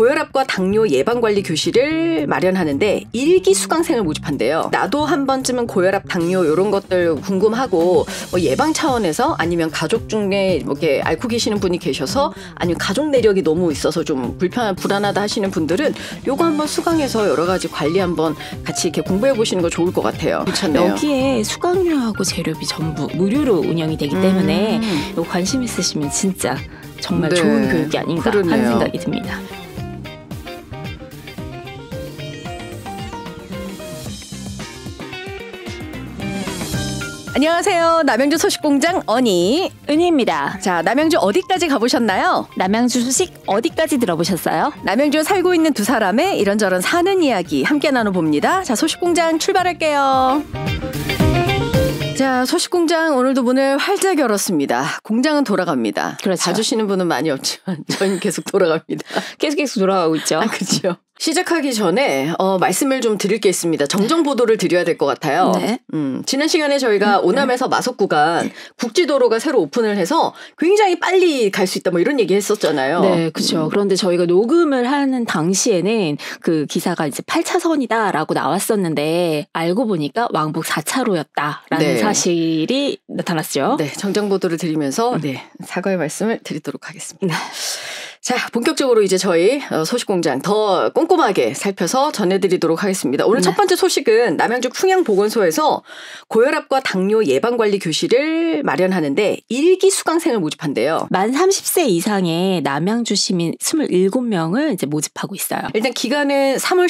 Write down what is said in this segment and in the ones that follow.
고혈압과 당뇨 예방관리 교실을 마련하는데 일기 수강생을 모집한대요. 나도 한 번쯤은 고혈압, 당뇨 이런 것들 궁금하고 뭐 예방 차원에서 아니면 가족 중에 뭐 이렇게 앓고 계시는 분이 계셔서 아니면 가족 내력이 너무 있어서 좀 불편한 불안하다 하시는 분들은 요거 한번 수강해서 여러 가지 관리 한번 같이 이렇게 공부해 보시는 거 좋을 것 같아요. 괜찮네요. 여기에 수강료하고 재료비 전부 무료로 운영이 되기 때문에 음. 관심 있으시면 진짜 정말 네, 좋은 교육이 아닌가 그러네요. 하는 생각이 듭니다. 안녕하세요. 남양주 소식공장 언니 은희입니다. 자, 남양주 어디까지 가보셨나요? 남양주 소식 어디까지 들어보셨어요? 남양주에 살고 있는 두 사람의 이런저런 사는 이야기 함께 나눠봅니다. 자, 소식공장 출발할게요. 자, 소식공장 오늘도 문을 활짝 열었습니다. 공장은 돌아갑니다. 그렇죠. 봐주쉬는 분은 많이 없지만 저희는 계속 돌아갑니다. 계속 계속 돌아가고 있죠. 아, 그렇죠. 시작하기 전에 어, 말씀을 좀 드릴 게 있습니다. 정정 보도를 드려야 될 것 같아요. 네. 음, 지난 시간에 저희가 음, 네. 오남에서 마석 구간 국지도로가 새로 오픈을 해서 굉장히 빨리 갈 수 있다 뭐 이런 얘기 했었잖아요. 네, 그렇죠. 음. 그런데 저희가 녹음을 하는 당시에는 그 기사가 이제 8차선이다라고 나왔었는데 알고 보니까 왕복 4차로였다라는 네. 사실이 나타났죠. 네, 정정 보도를 드리면서 네, 사과의 말씀을 드리도록 하겠습니다. 네. 자, 본격적으로 이제 저희 어, 소식공장 더 꼼꼼하게 살펴서 전해드리도록 하겠습니다. 오늘 네. 첫 번째 소식은 남양주 풍양보건소에서 고혈압과 당뇨 예방관리 교실을 마련하는데 일기 수강생을 모집한대요. 만 30세 이상의 남양주 시민 27명을 이제 모집하고 있어요. 일단 기간은 3월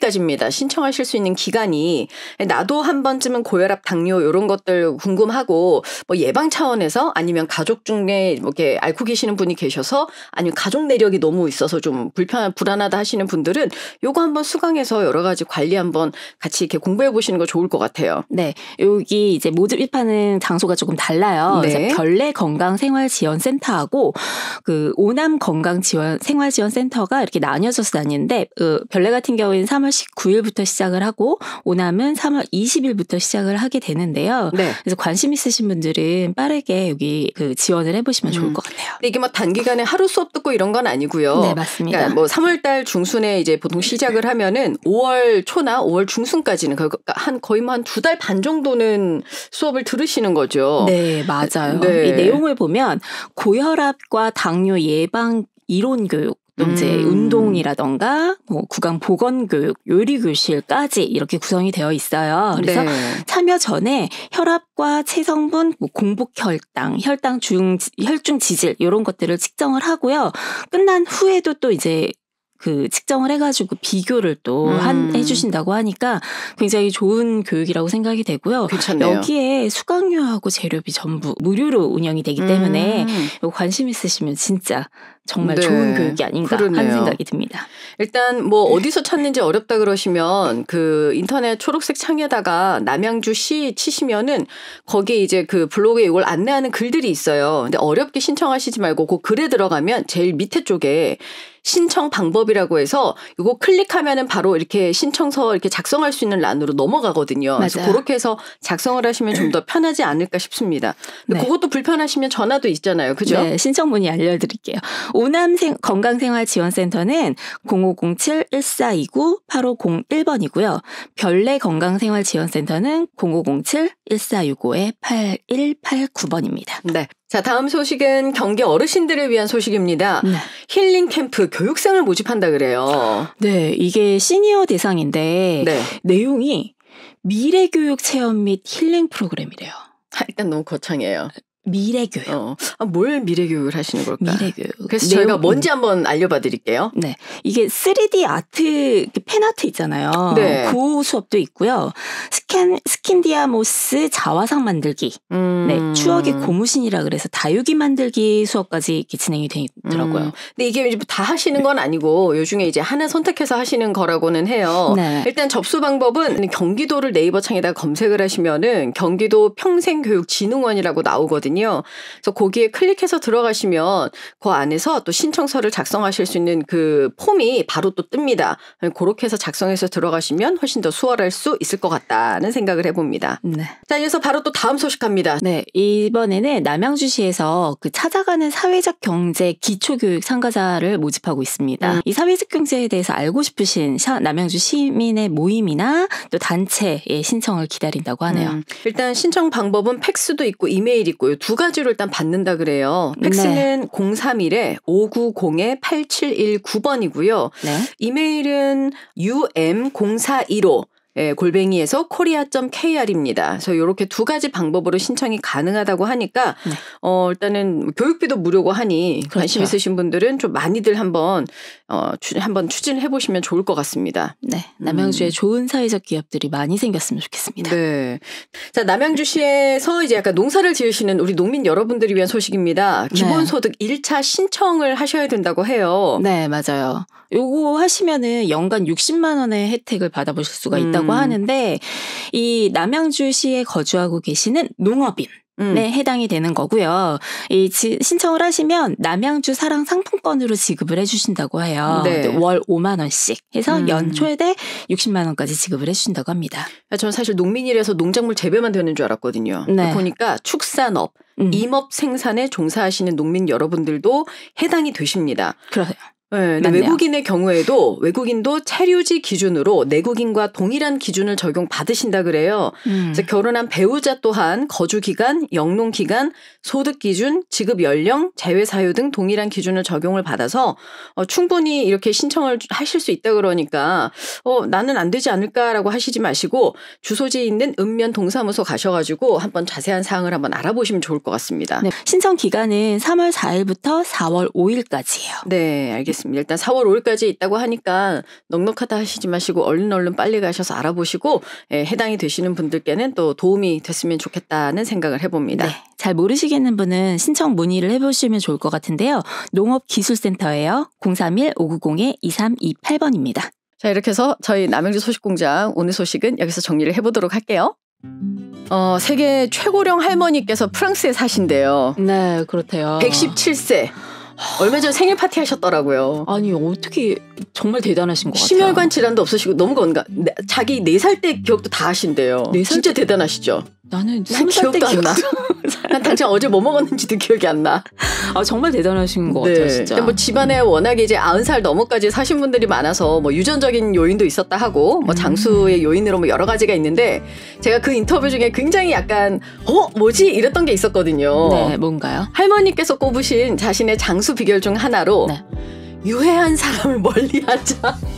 14일까지입니다. 신청하실 수 있는 기간이 나도 한 번쯤은 고혈압, 당뇨 이런 것들 궁금하고 뭐 예방 차원에서 아니면 가족 중에 이렇게 앓고 계시는 분이 계셔서 아니면 가족 내력이 너무 있어서 좀 불편 불안하다 하시는 분들은 요거 한번 수강해서 여러 가지 관리 한번 같이 이렇게 공부해 보시는 거 좋을 것 같아요. 네, 여기 이제 모집하는 장소가 조금 달라요. 네. 별내 건강 생활 지원 센터하고 그 오남 건강 지원 생활 지원 센터가 이렇게 나뉘어져서 다니는데 그 별내 같은 경우에는 3월 19일부터 시작을 하고 오남은 3월 20일부터 시작을 하게 되는데요. 네. 그래서 관심 있으신 분들은 빠르게 여기 그 지원을 해보시면 좋을 음. 것 같아요. 이게 막 뭐 단기간에 하루 수업 듣고 이런 건 아니고요. 네, 맞습니다. 그러니까 뭐 3월 달 중순에 이제 보통 시작을 하면은 5월 초나 5월 중순까지는 그러니까 한 거의 뭐한두달 반 정도는 수업을 들으시는 거죠. 네, 맞아요. 네. 이 내용을 보면 고혈압과 당뇨 예방 이론 교육 또 음. 이제 운동이라던가 뭐 구강 보건 교육, 요리 교실까지 이렇게 구성이 되어 있어요. 그래서 네. 참여 전에 혈압과 체성분, 뭐 공복 혈당, 혈당 중 혈중 지질 요런 것들을 측정을 하고요. 끝난 후에도 또 이제 그 측정을 해가지고 비교를 또 음. 한, 해주신다고 하니까 굉장히 좋은 교육이라고 생각이 되고요. 괜찮네요. 여기에 수강료하고 재료비 전부 무료로 운영이 되기 때문에 음. 관심 있으시면 진짜 정말 네. 좋은 교육이 아닌가 그러네요. 하는 생각이 듭니다. 일단 뭐 어디서 찾는지 어렵다 그러시면 그 인터넷 초록색 창에다가 남양주시 치시면은 거기에 이제 그 블로그에 이걸 안내하는 글들이 있어요. 근데 어렵게 신청하시지 말고 그 글에 들어가면 제일 밑에 쪽에 신청 방법이라고 해서 이거 클릭하면은 바로 이렇게 신청서 이렇게 작성할 수 있는 란으로 넘어가거든요. 맞아요. 그래서 그렇게 해서 작성을 하시면 좀 더 편하지 않을까 싶습니다. 근데 네. 그것도 불편하시면 전화도 있잖아요. 그죠? 네, 신청문의 알려드릴게요. 오남 건강생활지원센터는 0507-1429-8501번이고요. 별내 건강생활지원센터는 0507-1465-8189번입니다. 네. 자, 다음 소식은 경기 어르신들을 위한 소식입니다. 네. 힐링 캠프 교육생을 모집한다 그래요. 네, 이게 시니어 대상인데 네. 내용이 미래 교육 체험 및 힐링 프로그램이래요. 아, 일단 너무 거창해요. 미래 교육. 어. 아, 뭘 미래 교육을 하시는 걸까? 미래 교육. 그래서 내용... 저희가 뭔지 한번 알려봐 드릴게요. 네. 이게 3D 아트, 그 펜아트 있잖아요. 네. 그 수업도 있고요. 스캔, 스킨디아모스 자화상 만들기. 네, 음. 네, 추억의 고무신이라 그래서 다육이 만들기 수업까지 이렇게 진행이 되더라고요. 음. 근데 이게 뭐 다 하시는 건 아니고 요중에 이제 하나 선택해서 하시는 거라고는 해요. 네. 일단 접수 방법은 경기도를 네이버 창에다 검색을 하시면은 경기도 평생교육진흥원이라고 나오거든요. 그래서 거기에 클릭해서 들어가시면 그 안에서 또 신청서를 작성하실 수 있는 그 폼이 바로 또 뜹니다. 그렇게 해서 작성해서 들어가시면 훨씬 더 수월할 수 있을 것 같다. 않을라는 생각을 해봅니다. 네. 자, 이어서 바로 또 다음 소식합니다. 네, 이번에는 남양주시에서 그 찾아가는 사회적 경제 기초교육 참가자를 모집하고 있습니다. 음. 이 사회적 경제에 대해서 알고 싶으신 남양주 시민의 모임이나 또 단체의 신청을 기다린다고 하네요. 음. 일단 신청 방법은 팩스도 있고 이메일 있고두 가지로 일단 받는다 그래요. 팩스는 네. 031에 590에 8719번이고요. 네. 이메일은 um0415 예, 골뱅이에서 korea.kr입니다. 그래서 이렇게 두 가지 방법으로 신청이 가능하다고 하니까 네. 어 일단은 교육비도 무료고 하니 그렇죠. 관심 있으신 분들은 좀 많이들 한번 어 추, 한번 추진해 보시면 좋을 것 같습니다. 네. 남양주에 음. 좋은 사회적 기업들이 많이 생겼으면 좋겠습니다. 네. 자, 남양주시에서 이제 약간 농사를 지으시는 우리 농민 여러분들이 위한 소식입니다. 네. 기본소득 네. 1차 신청을 하셔야 된다고 해요. 네, 맞아요. 요거 하시면은 연간 60만 원의 혜택을 받아보실 수가 음. 있다고 있다고 음. 하는데 이 남양주시에 거주하고 계시는 농업인 음. 네, 해당이 되는 거고요. 이 지, 신청을 하시면 남양주 사랑 상품권으로 지급을 해주신다고 해요. 네. 네 월 5만 원씩 해서 음. 연 최대 60만 원까지 지급을 해주신다고 합니다. 아, 저는 사실 농민이라서 농작물 재배만 되는 줄 알았거든요. 네. 보니까 축산업, 음. 임업 생산에 종사하시는 농민 여러분들도 해당이 되십니다. 그러세요. 네, 외국인의 경우에도 외국인도 체류지 기준으로 내국인과 동일한 기준을 적용받으신다 그래요. 음. 그래서 결혼한 배우자 또한 거주 기간, 영농 기간, 소득 기준, 지급 연령, 재외 사유 등 동일한 기준을 적용을 받아서 어, 충분히 이렇게 신청을 하실 수 있다 그러니까 어, 나는 안 되지 않을까라고 하시지 마시고 주소지에 있는 읍면 동사무소 가셔가지고 한번 자세한 사항을 한번 알아보시면 좋을 것 같습니다. 네. 신청 기간은 3월 4일부터 4월 5일까지예요. 네, 알겠습니다. 알습니다 일단 4월 5일까지 있다고 하니까 넉넉하다 하시지 마시고 얼른 얼른 빨리 가셔서 알아보시고 예, 해당이 되시는 분들께는 또 도움이 됐으면 좋겠다는 생각을 해봅니다. 네. 잘 모르시겠는 분은 신청 문의를 해보시면 좋을 것 같은데요. 농업기술센터예요. 031-590-2328번입니다. 자 이렇게 해서 저희 남양주 소식공장 오늘 소식은 여기서 정리를 해보도록 할게요. 어, 세계 최고령 할머니께서 프랑스에 사신대요. 네, 그렇대요. 117세. 얼마 전에 생일 파티 하셨더라고요. 아니 어떻게 정말 대단하신 것 심혈관 같아요. 심혈관 질환도 없으시고 너무 건강. 네, 자기 4살 때 기억도 다 하신대요. 4살 진짜 때... 대단하시죠. 나는 3 기억도 안 나. 난 당장 어제 뭐 먹었는지도 기억이 안 나. 아 정말 대단하신 것 네. 같아요, 진짜. 뭐 집안에 워낙에 이제 90살 넘어까지 사신 분들이 많아서 뭐 유전적인 요인도 있었다 하고 뭐 음. 장수의 요인으로 뭐 여러 가지가 있는데 제가 그 인터뷰 중에 굉장히 약간 어 뭐지 이랬던 게 있었거든요. 네, 뭔가요? 할머니께서 꼽으신 자신의 장수 비결 중 하나로 네. 유해한 사람을 멀리하자.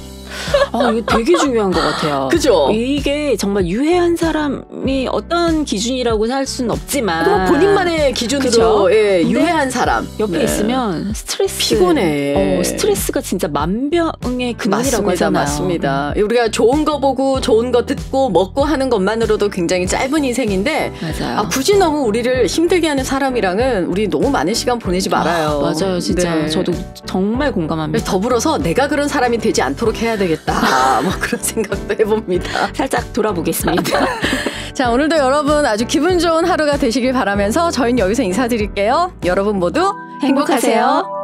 아, 이게 되게 중요한 것 같아요. 그죠? 이게 정말 유해한 사람이 어떤 기준이라고 할 수는 없지만 그럼 본인만의 기준으로 예, 유해한 사람 옆에 네. 있으면 스트레스 피곤해. 어, 스트레스가 진짜 만병의 근원이라고 맞습 하잖아요. 맞습니다. 우리가 좋은 거 보고 좋은 거 듣고 먹고 하는 것만으로도 굉장히 짧은 인생인데 맞아요. 아, 굳이 너무 우리를 힘들게 하는 사람이랑은 우리 너무 많은 시간 보내지 말아요. 아, 맞아요, 진짜 네. 저도 정말 공감합니다. 더불어서 내가 그런 사람이 되지 않도록 해야 되겠다. 아, 뭐 그런 생각도 해봅니다. 살짝 돌아보겠습니다. 자, 오늘도 여러분 아주 기분 좋은 하루가 되시길 바라면서 저희는 여기서 인사드릴게요. 여러분 모두 행복하세요. 행복하세요.